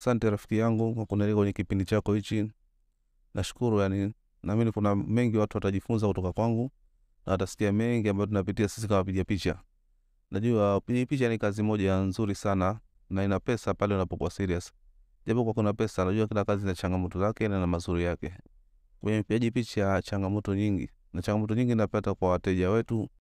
Asante rafiki yangu kwa kunalika kwenye kipindi chako hichi. Nashukuru yani, naamini kuna mengi watu watajifunza kutoka kwangu na watasikia mengi ambayo tunapitia sisi kama wapiga picha. Najua upigaji picha ni kazi moja nzuri sana na ina pesa pale unapokuwa serious. Japo kwa kuna pesa, najua kila kazi ina changamoto zake na mazuri yake. Kwenye upigaji picha changamoto nyingi na changamoto nyingi napata kwa wateja wetu